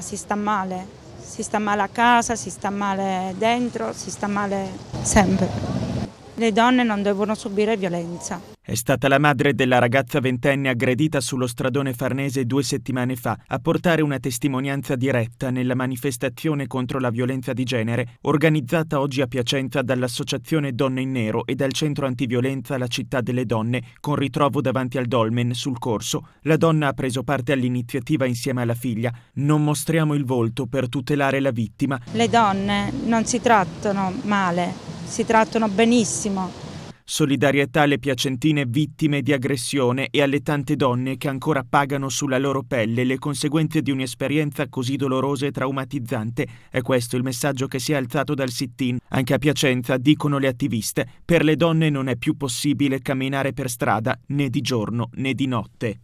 Si sta male, si sta male a casa, si sta male dentro, si sta male sempre. Le donne non devono subire violenza. È stata la madre della ragazza ventenne aggredita sullo stradone farnese due settimane fa a portare una testimonianza diretta nella manifestazione contro la violenza di genere organizzata oggi a Piacenza dall'Associazione Donne in Nero e dal Centro Antiviolenza La Città delle Donne con ritrovo davanti al dolmen sul corso. La donna ha preso parte all'iniziativa insieme alla figlia. Non mostriamo il volto per tutelare la vittima. Le donne non si trattano male, si trattano benissimo solidarietà alle piacentine vittime di aggressione e alle tante donne che ancora pagano sulla loro pelle le conseguenze di un'esperienza così dolorosa e traumatizzante. È questo il messaggio che si è alzato dal sit-in. Anche a Piacenza, dicono le attiviste, per le donne non è più possibile camminare per strada né di giorno né di notte.